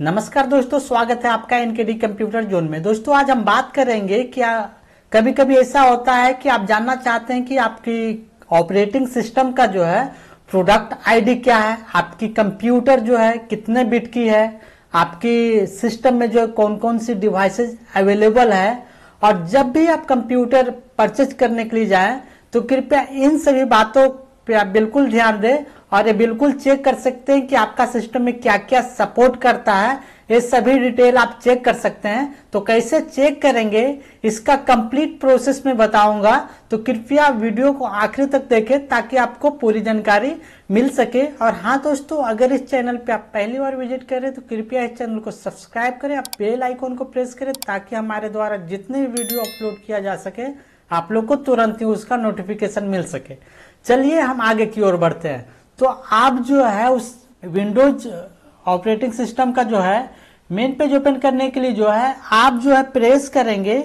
नमस्कार दोस्तों स्वागत है आपका एनकेडी कंप्यूटर जोन में दोस्तों आज हम बात करेंगे क्या कभी कभी ऐसा होता है कि आप जानना चाहते हैं कि आपकी ऑपरेटिंग सिस्टम का जो है प्रोडक्ट आईडी क्या है आपकी कंप्यूटर जो है कितने बिट की है आपकी सिस्टम में जो है कौन कौन सी डिवाइसेज अवेलेबल है और जब भी आप कंप्यूटर परचेज करने के लिए जाए तो कृपया इन सभी बातों पे आप बिल्कुल ध्यान दें और ये बिल्कुल चेक कर सकते हैं कि आपका सिस्टम में क्या क्या सपोर्ट करता है ये सभी डिटेल आप चेक कर सकते हैं तो कैसे चेक करेंगे इसका कंप्लीट प्रोसेस में बताऊंगा तो कृपया वीडियो को आखिर तक देखें ताकि आपको पूरी जानकारी मिल सके और हाँ दोस्तों अगर इस चैनल पे आप पहली बार विजिट करें तो कृपया इस चैनल को सब्सक्राइब करें आप बेल आइकॉन को प्रेस करें ताकि हमारे द्वारा जितने वीडियो अपलोड किया जा सके आप लोग को तुरंत ही उसका नोटिफिकेशन मिल सके चलिए हम आगे की ओर बढ़ते हैं तो आप जो है उस विंडोज ऑपरेटिंग सिस्टम का जो है मेन पेज ओपन करने के लिए जो है आप जो है प्रेस करेंगे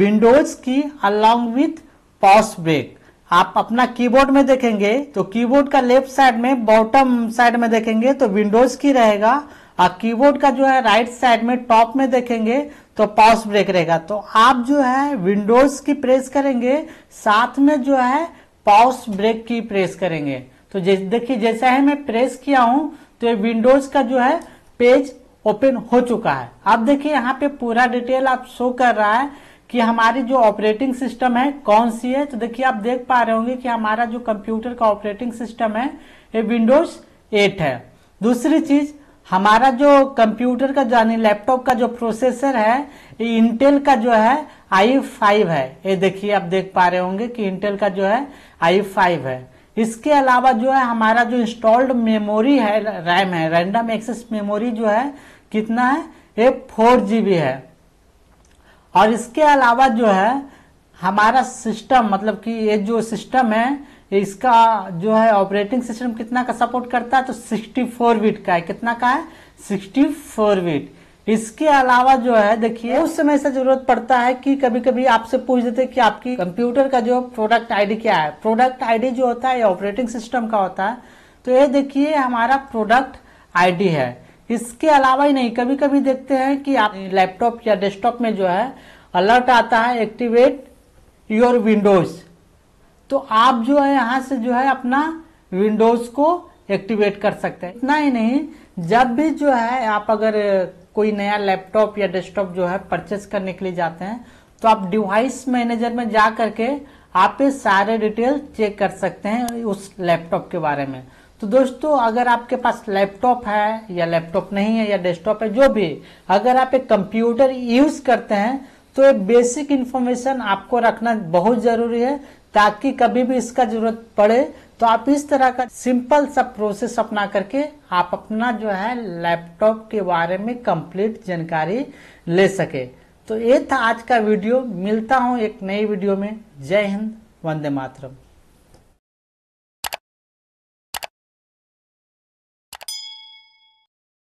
विंडोज की अलॉन्ग विथ पॉस ब्रेक आप अपना कीबोर्ड में देखेंगे तो कीबोर्ड का लेफ्ट साइड में बॉटम साइड में देखेंगे तो विंडोज की रहेगा और कीबोर्ड का जो है राइट साइड में टॉप में देखेंगे तो पॉस ब्रेक रहेगा तो आप जो है विंडोज की प्रेस करेंगे साथ में जो है पॉस ब्रेक की प्रेस करेंगे तो देखिए जैसा है मैं प्रेस किया हूं तो ये विंडोज का जो है पेज ओपन हो चुका है आप देखिए यहाँ पे पूरा डिटेल आप शो कर रहा है कि हमारी जो ऑपरेटिंग सिस्टम है कौन सी है तो देखिए आप देख पा रहे होंगे कि हमारा जो कंप्यूटर का ऑपरेटिंग सिस्टम है ये विंडोज 8 है दूसरी चीज हमारा जो कंप्यूटर का यानी लैपटॉप का जो प्रोसेसर है ये इंटेल का जो है आई फाइव है ये देखिए आप देख पा रहे होंगे कि इंटेल का जो है आई फाइव है इसके अलावा जो है हमारा जो इंस्टॉल्ड मेमोरी है रैम है रैंडम एक्सेस मेमोरी जो है कितना है ये फोर जीबी है और इसके अलावा जो है हमारा सिस्टम मतलब कि ये जो सिस्टम है इसका जो है ऑपरेटिंग सिस्टम कितना का सपोर्ट करता है तो 64 बिट का है कितना का है 64 बिट इसके अलावा जो है देखिए उस समय से जरूरत पड़ता है कि कभी कभी आपसे पूछ देते कि आपकी कंप्यूटर का जो प्रोडक्ट आईडी क्या है प्रोडक्ट आईडी जो होता है ऑपरेटिंग सिस्टम का होता है तो ये देखिए हमारा प्रोडक्ट आईडी है इसके अलावा ही नहीं कभी कभी देखते हैं कि आप लैपटॉप या डेस्कटॉप में जो है अलर्ट आता है एक्टिवेट योर विंडोज तो आप जो है यहाँ से जो है अपना विंडोज को एक्टिवेट कर सकते हैं इतना ही नहीं जब भी जो है आप अगर कोई नया लैपटॉप या डेस्कटॉप जो है परचेस करने के लिए जाते हैं तो आप डिवाइस मैनेजर में जा करके आप ये सारे डिटेल चेक कर सकते हैं उस लैपटॉप के बारे में तो दोस्तों अगर आपके पास लैपटॉप है या लैपटॉप नहीं है या डेस्कटॉप है जो भी अगर आप एक कंप्यूटर यूज करते हैं तो ये बेसिक इन्फॉर्मेशन आपको रखना बहुत जरूरी है ताकि कभी भी इसका जरूरत पड़े तो आप इस तरह का सिंपल सा प्रोसेस अपना करके आप अपना जो है लैपटॉप के बारे में कंप्लीट जानकारी ले सके तो ये था आज का वीडियो मिलता हूं एक नई वीडियो में जय हिंद वंदे मातरम